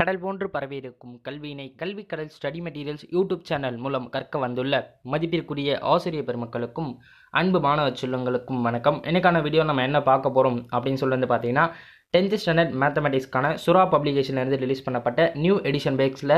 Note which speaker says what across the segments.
Speaker 1: கடல் போன்று பரவியிருக்கும் கல்வியினை கல்வி கடல் ஸ்டடி மெட்டீரியல்ஸ் யூடியூப் சேனல் மூலம் கற்க வந்துள்ள மதிப்பிற்குரிய ஆசிரியர் பெருமக்களுக்கும் அன்பு மாணவ செல்வங்களுக்கும் வணக்கம் எனக்கான வீடியோ நம்ம என்ன பார்க்க போகிறோம் அப்படின்னு சொல்லி வந்து பார்த்தீங்கன்னா டென்த்து ஸ்டாண்டர்ட் மேத்தமெட்டிக்ஸ்க்கான சுரா பப்ளிகேஷன்லேருந்து ரிலீஸ் பண்ணப்பட்ட நியூ எடிஷன் பேக்ஸில்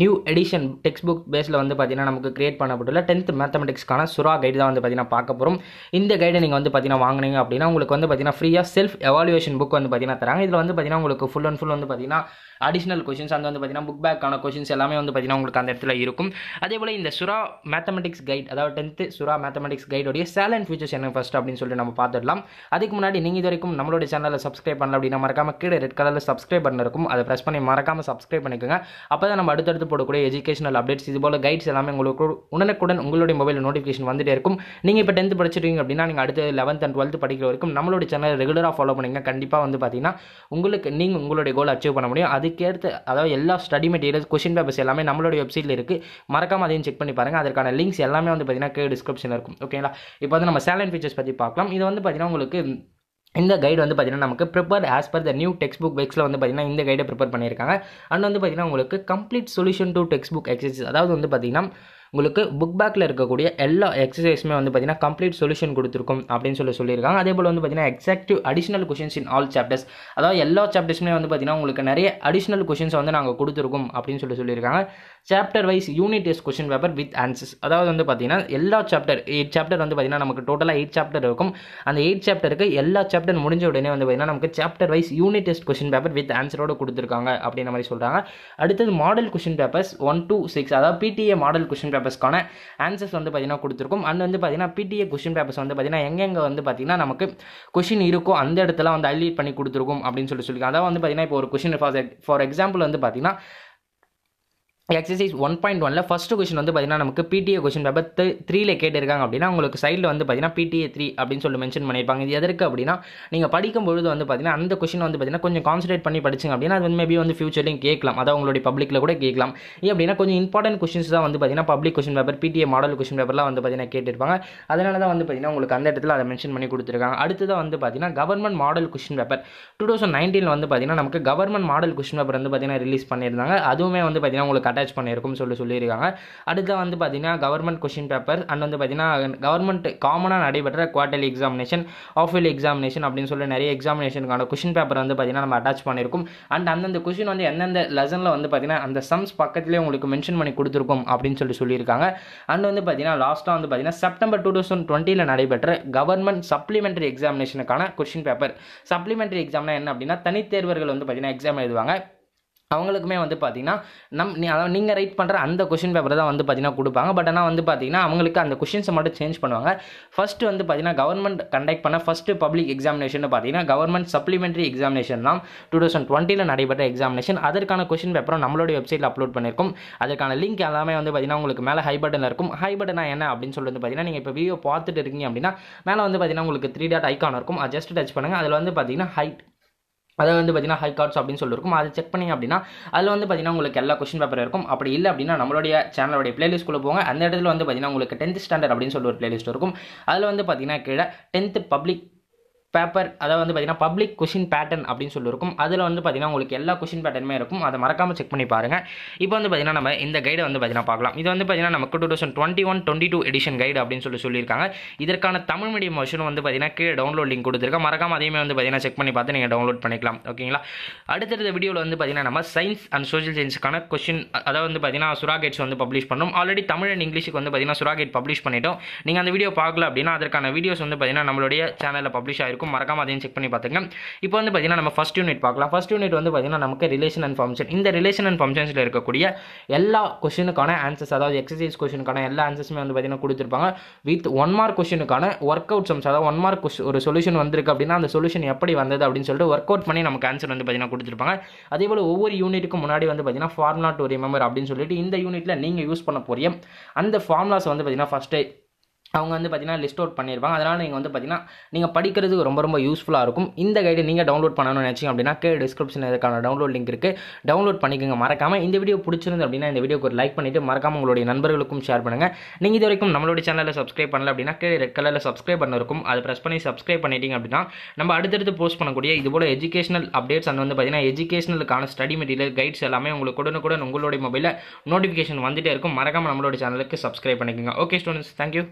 Speaker 1: நியூ எடிஷன் டெக்ஸ்ட் புக் பேஸில் வந்து பார்த்தீங்கன்னா நமக்கு கிரியேட் பண்ணப்பட்டுள்ள டென்த் மேத்தமெட்டிக்ஸ்க்கான சுரா கைடு தான் வந்து பார்த்தீங்கன்னா பார்க்க போகிறோம் இந்த கைடை நீங்கள் வந்து பார்த்தீங்கன்னா வாங்கினீங்க அப்படின்னா உங்களுக்கு வந்து பார்த்தீங்கன்னா ஃப்ரீயாக செல்ஃப் எவாலுவேஷன் புக் வந்து பார்த்தீங்கன்னா தராங்க இதில் வந்து பார்த்தீங்கன்னா உங்களுக்கு ஃபுல் அண்ட் ஃபுல் வந்து பார்த்தீங்கன்னா அடிஷனல் கொஷின்ஸ் அந்த வந்து பார்த்தீங்கன்னா புக் பேக்கான கொஷின்ஸ் எல்லாமே வந்து பார்த்தீங்கன்னா உங்களுக்கு அந்த இடத்துல இருக்கும் அதே போல் இந்த சுறா மேத்தமெட்டிக்ஸ் கைட் அதாவது டென்த்து சுறா மேத்தமெட்டிக்ஸ் கைடோடைய சேலண்ட் ஃபியூச்சர்ஸ் என்ன ஃபஸ்ட் அப்படின்னு சொல்லிட்டு நம்ம பார்த்துடலாம் அதுக்கு முன்னாடி நீங்கள் இது வரைக்கும் நம்மளுடைய சேனலில் சப்ஸ்கிரைப் பண்ணல அப்படி அப்படின்னா மறக்காமல் கீழே ரெட் கலரில் சப்ஸ்கிரைப் பண்ண இருக்கும் அதை ப்ரெஸ் பண்ணி மறக்காமல் சப்ஸ்கிரைப் பண்ணிக்கோங்க அப்போ தான் நம்ம அடுத்தடுத்து போடக்கூடிய எஜுகேஷனல் அப்டேட்ஸ் இது போல் கைட்ஸ் எல்லாமே உங்களுக்கு உடனுக்குடன் உங்களுடைய மொபைல் நோட்டிஃபிகேஷன் வந்துட்டே இருக்கும் நீங்கள் இப்போ டென்த் படிச்சிருக்கீங்க அப்படின்னா நீங்கள் அடுத்து லெவன்த் அண்ட் டுவெல்த் படிக்கிற வரைக்கும் நம்மளோட சேனல் ரெகுலராக ஃபாலோ பண்ணிங்க கண்டிப்பாக வந்து பார்த்தீங்கன்னா உங்களுக்கு நீங்கள் உங்களுடைய கோல் அச்சீவ் பண்ண முடியும் அதுக்கேற்ற அதாவது எல்லா ஸ்டடி மெட்டீரியல்ஸ் கொஸ்டின் பேப்பர்ஸ் எல்லாமே நம்மளுடைய வெப்சைட்டில் இருக்குது மறக்காமல் அதையும் செக் பண்ணி பாருங்கள் அதற்கான லிங்க்ஸ் எல்லாமே வந்து பார்த்தீங்கன்னா கே டிஸ்கிரிப்ஷனில் இருக்கும் ஓகேங்களா இப்போ வந்து நம்ம சேலன் ஃபீச்சர்ஸ் பற்றி பார்க்கலாம் இது வந்து பார்த்தீங்கன்னா உங்களுக்கு இந்த கைடு வந்து பார்த்தீங்கன்னா நமக்கு prepare as per the new text book பெக்ஸில் வந்து பார்த்திங்கன்னா இந்த கைடை ப்ரிப்பேர் பண்ணியிருக்காங்க அண்ட் வந்து பார்த்தீங்கன்னா உங்களுக்கு complete solution to text book exercise அதாவது வந்து பார்த்தீங்கன்னா உங்களுக்கு புக் பேக்கில் இருக்கக்கூடிய எல்லா எக்ஸசைஸுமே வந்து பார்த்தீங்கன்னா கம்ப்ளீட் சொல்யூஷன் கொடுத்துருக்கும் அப்படின்னு சொல்லி சொல்லியிருக்காங்க அதே போல் வந்து பார்த்தீங்கன்னா எக்ஸாக்டிவ் additional questions in all chapters அதாவது எல்லா சாப்டர்ஸுமே வந்து பார்த்தீங்கன்னா உங்களுக்கு நிறைய அடிஷனல் கொஷின்ஸ் வந்து நாங்கள் கொடுத்துருக்கோம் அப்படின்னு சொல்லி சொல்லியிருக்காங்க chapter wise unit test question paper with answers அதாவது வந்து பார்த்தீங்கன்னா எல்லா சாப்டர் எயிட் சாப்டர் வந்து பார்த்தீங்கன்னா நமக்கு டோட்டலாக எயிட் சாப்டர் இருக்கும் அந்த எயிட் சாப்டருக்கு எல்லா சாப்டர் முடிஞ்ச உடனே வந்து பார்த்தீங்கன்னா நமக்கு chapter wise unit test question paper with ஆன்சரோடு கொடுத்துருக்காங்க அப்படின்ற மாதிரி சொல்கிறாங்க அடுத்தது model question papers one two six அதாவது பிடிஏ மாடல் கொஷின் பேப்பர் பேப்பர்ஸ்க்கான ஆன்சர்ஸ் வந்து பார்த்திங்கன்னா கொடுத்துருக்கும் அண்ட் வந்து பார்த்திங்கன்னா பிடிஏ கொஷின் பேப்பர்ஸ் வந்து பார்த்திங்கன்னா எங்கெங்கே வந்து பார்த்திங்கன்னா நமக்கு கொஷின் இருக்கோ அந்த இடத்துல வந்து ஹைலைட் பண்ணி கொடுத்துருக்கும் அப்படின்னு சொல்லி சொல்லி அதாவது வந்து பார்த்திங்கன்னா இப்போ ஒரு கொஷின் ஃபார் ஃபார் எக்ஸாம்பிள் வந்து பார்த்திங்கன்னா எக்ஸசைஸ் ஒன் பாயிண்ட் ஒனில் ஃபஸ்ட்டு கொஷின் வந்து பார்த்தீங்கன்னா நமக்கு பிடிஏ கொஷின் பேப்பர் த்ரீல கேட்டிருக்காங்க அப்படின்னா உங்களுக்கு சைடில் வந்து பார்த்தீங்கன்னா பிடிஏ த்ரீ அப்படின்னு சொல்லி மென்ஷன் பண்ணியிருப்பாங்க இது எதற்கு அப்படின்னா நீங்கள் படிக்கும்பொழுது வந்து பார்த்தீங்கன்னா அந்த கொஸ்டின் வந்து பார்த்தீங்கன்னா கொஞ்சம் கான்சன்ட்ரேட் பண்ணி படிச்சிங்க அப்படின்னா அது வந்து மேபி வந்து ஃபியூச்சர்லையும் கேட்கலாம் அதை உங்களுடைய பப்ளிக்கில் கூட கேட்கலாம் ஏன் அப்படின்னா கொஞ்சம் இம்பார்ட்டன்ட் கொஸ்டின்ஸ் தான் வந்து பார்த்தீங்கன்னா public question paper PTA model question பேப்பர்லாம் வந்து பார்த்தீங்கன்னா கேட்டிருப்பாங்க அதனால தான் வந்து பார்த்தீங்கன்னா உங்களுக்கு அந்த இடத்துல அதை மென்ஷன் பண்ணி கொடுத்துருக்காங்க தான் வந்து பார்த்தீங்கன்னா government model question paper two thousand நைன்டீனில் வந்து பார்த்தீங்கன்னா நமக்கு கவர்மெண்ட் மாடல் கொஷின் பேப்பர் வந்து பார்த்தீங்கன்னா ரிலீஸ் பண்ணியிருந்தாங்க அதுவுமே வந்து பார்த்தீங்கன்னா உங்களுக்கு அட்டாச் பண்ணியிருக்கும்னு சொல்லி சொல்லியிருக்காங்க அடுத்து வந்து பார்த்தீங்கன்னா கவர்மெண்ட் கொஷின் பேப்பர் அண்ட் வந்து பார்த்தீங்கன்னா கவர்மெண்ட் காமனாக நடைபெற்ற குவார்டர்லி எக்ஸாமினேஷன் ஆஃபில் எக்ஸாமினேஷன் அப்படின்னு சொல்லி நிறைய எக்ஸாமினேஷனுக்கான கொஷின் பேப்பர் வந்து பார்த்திங்கன்னா நம்ம அட்டாச் பண்ணியிருக்கும் அண்ட் அந்தந்த கொஷின் வந்து எந்தெந்த லெசனில் வந்து பார்த்திங்கன்னா அந்த சம்ஸ் பக்கத்துலேயே உங்களுக்கு மென்ஷன் பண்ணி கொடுத்துருக்கும் அப்படின்னு சொல்லி சொல்லியிருக்காங்க அண்ட் வந்து பார்த்தீங்கன்னா லாஸ்ட்டாக வந்து பார்த்தீங்கன்னா செப்டம்பர் டூ தௌசண்ட் டுவெண்ட்டியில் நடைபெற்ற கவர்மெண்ட் சப்ளிமெண்ட்ரி எக்ஸாமினேஷனுக்கான கொஷின் பேப்பர் சப்ளிமெண்ட்ரி எக்ஸாம்னா என்ன அப்படின்னா தனித்தேர்வர்கள் வந்து பார்த்தீங்கன்னா எக்ஸாம் எழுதுவாங்க அவங்களுக்குமே வந்து பார்த்தீங்கன்னா நம் நீ அதாவது நீங்கள் ரைட் பண்ணுற அந்த கொஷின் பேப்பரை தான் வந்து பார்த்தீங்கன்னா கொடுப்பாங்க பட் ஆனால் வந்து பார்த்தீங்கன்னா அவங்களுக்கு அந்த கொஷின்ஸை மட்டும் சேஞ்ச் பண்ணுவாங்க ஃபஸ்ட்டு வந்து பார்த்தீங்கன்னா கவர்மெண்ட் கண்டக்ட் பண்ண ஃபஸ்ட்டு பப்ளிக் எக்ஸாமினேஷன் பார்த்தீங்கன்னா கவர்மெண்ட் சப்ளிமெண்ட்ரி எக்ஸாமினேஷன் தான் டூ தௌசண்ட் டுவெண்ட்டியில் நடைபெற்ற எக்ஸாமினேஷன் அதற்கான கொஷின் பேப்பரும் நம்மளுடைய வெப்சைட்டில் அப்லோட் பண்ணியிருக்கும் அதற்கான லிங்க் எல்லாமே வந்து பார்த்திங்கன்னா உங்களுக்கு மேலே ஹை பட்டனில் இருக்கும் ஹை பட்டனா என்ன அப்படின்னு சொல்லி வந்து பார்த்தீங்கன்னா நீங்கள் இப்போ வீடியோ பார்த்துட்டு இருக்கீங்க அப்படின்னா மேலே வந்து பார்த்தீங்கன்னா உங்களுக்கு த்ரீ டாட் ஐக்கான் இருக்கும் அது ஜஸ்ட் டச் பண்ணுங்கள் அதில் வந்து பார்த்திங்கன்னா ஹைட் அதை வந்து பார்த்திங்கன்னா ஹை கார்ட்ஸ் அப்படின்னு சொல்லியிருக்கும் அதை செக் பண்ணி அப்படின்னா அதில் வந்து பார்த்தீங்கன்னா உங்களுக்கு எல்லா கொஸ்டின் பேப்பர் இருக்கும் அப்படி இல்லை அப்படின்னா நம்மளுடைய சேனலோடைய குள்ள போங்க அந்த இடத்துல வந்து பார்த்தீங்கன்னா உங்களுக்கு டென்த் ஸ்டாண்டர்ட் அப்படின்னு சொல்லி ஒரு பிளேலிஸ்ட் இருக்கும் அதில் வந்து பார்த்தீங்கன்னா கீழே டென்த் பப்ளிக் பேப்பர் அதாவது வந்து பார்த்தீங்கன்னா பப்ளிக் கொஷின் பேட்டர்ன் அப்படின்னு சொல்லி இருக்கும் அதில் வந்து பார்த்தீங்கன்னா உங்களுக்கு எல்லா கொஷின் பேட்டர்னுமே இருக்கும் அதை மறக்காமல் செக் பண்ணி பாருங்கள் இப்போ வந்து பார்த்தீங்கன்னா நம்ம இந்த கைடை வந்து பார்த்தீங்கன்னா பார்க்கலாம் இது வந்து பார்த்தீங்கன்னா நமக்கு two thousand twenty one twenty two edition guide அப்படின்னு சொல்லி சொல்லியிருக்காங்க இதற்கான தமிழ் மீடியம் வருஷன் வந்து பார்த்தீங்கன்னா கீழே டவுன்லோட் லிங்க் கொடுத்துருக்கேன் மறக்காமல் அதையுமே வந்து பார்த்தீங்கன்னா செக் பண்ணி பார்த்து நீங்கள் டவுன்லோட் பண்ணிக்கலாம் ஓகேங்களா அடுத்தடுத்த வீடியோவில் வந்து பார்த்தீங்கன்னா நம்ம சயின்ஸ் அண்ட் சோஷியல் சயின்ஸுக்கான கொஷின் அதாவது வந்து பார்த்தீங்கன்னா சுராகேட்ஸ் வந்து பப்ளிஷ் பண்ணோம் ஆல்ரெடி தமிழ் அண்ட் இங்கிலீஷுக்கு வந்து பார்த்தீங்கன்னா சுராகேட் பப்ளிஷ் பண்ணிட்டோம் நீங்கள் அந்த வீடியோ பார்க்கல அப்படின்னா அதற்கான வீடியோஸ் வந்து பார்த்தீங்கன்னா நம்மளுடைய சேனலில் பப்ளிஷ் ஆயிருக்கும் இருக்கும் மறக்காம அதையும் செக் பண்ணி பார்த்துங்க இப்போ வந்து பார்த்தீங்கன்னா நம்ம ஃபஸ்ட் யூனிட் பார்க்கலாம் ஃபஸ்ட் யூனிட் வந்து பார்த்தீங்கன்னா நமக்கு ரிலேஷன் அண்ட் ஃபங்க்ஷன் இந்த ரிலேஷன் அண்ட் ஃபங்க்ஷன்ஸில் இருக்கக்கூடிய எல்லா கொஷினுக்கான ஆன்சர்ஸ் அதாவது எக்ஸசைஸ் கொஷினுக்கான எல்லா ஆன்சர்ஸுமே வந்து பார்த்தீங்கன்னா கொடுத்துருப்பாங்க வித் ஒன் மார்க் கொஷினுக்கான ஒர்க் அவுட் சம்ஸ் அதாவது ஒன் மார்க் ஒரு சொல்யூஷன் வந்திருக்கு அப்படின்னா அந்த சொல்யூஷன் எப்படி வந்தது அப்படின்னு சொல்லிட்டு ஒர்க் அவுட் பண்ணி நமக்கு ஆன்சர் வந்து பார்த்தீங்கன்னா கொடுத்துருப்பாங்க அதே போல் ஒவ்வொரு யூனிட்டுக்கு முன்னாடி வந்து பார்த்தீங்கன்னா ஃபார்முலா டு ரிமெம்பர் அப்படின்னு சொல்லிட்டு இந்த யூனிட்டில் நீங்கள் யூஸ் பண்ண போறிய அந்த ஃபார்முலாஸ் வந்து பார்த்தீங்கன்னா ஃபஸ்ட்டு அவங்க வந்து பார்த்தீங்கன்னா லிஸ்ட் அவுட் பண்ணியிருப்பாங்க அதனால் நீங்கள் வந்து பார்த்தீங்கன்னா நீங்கள் படிக்கிறதுக்கு ரொம்ப ரொம்ப யூஸ்ஃபுல்லாக இருக்கும் இந்த கைடு நீங்கள் டவுன்லோட் பண்ணணும்னு நினச்சிங்க அப்படின்னா கே டிஸ்கிரிப்ஷன் இதுக்கான டவுன்லோட் லிங்க் இருக்குது டவுன்லோட் பண்ணிக்கோங்க மறக்காமல் இந்த வீடியோ பிடிச்சிருந்து அப்படின்னா இந்த வீடியோக்கு ஒரு லைக் பண்ணிவிட்டு மறக்காமல் உங்களுடைய நண்பர்களுக்கும் ஷேர் பண்ணுங்கள் நீங்கள் இது வரைக்கும் நம்மளுடைய சேனலில் சப்ஸ்கிரைப் பண்ணல அப்படின்னா கே ரெட் கலரில் சப்ஸ்கிரைப் பண்ண இருக்கும் அதை ப்ரெஸ் பண்ணி சப்ஸ்கிரைப் பண்ணிட்டீங்க அப்படின்னா நம்ம அடுத்தடுத்து போஸ்ட் பண்ணக்கூடிய இது போல் எஜுகேஷனல் அப்டேட்ஸ் அந்த வந்து பார்த்தீங்கன்னா எஜுகேஷனலுக்கான ஸ்டடி மெட்டீரியல் கைட்ஸ் எல்லாமே உங்களுக்கு உடனுக்குடன் உங்களுடைய மொபைலில் நோட்டிஃபிகேஷன் வந்துகிட்டே இருக்கும் மறக்காமல் நம்மளுடைய சேனலுக்கு சப்ஸ்கிரைப் பண்ணிக்கோங்க ஓகே ஸ்டூடெண்ட்ஸ் தேங்க்யூ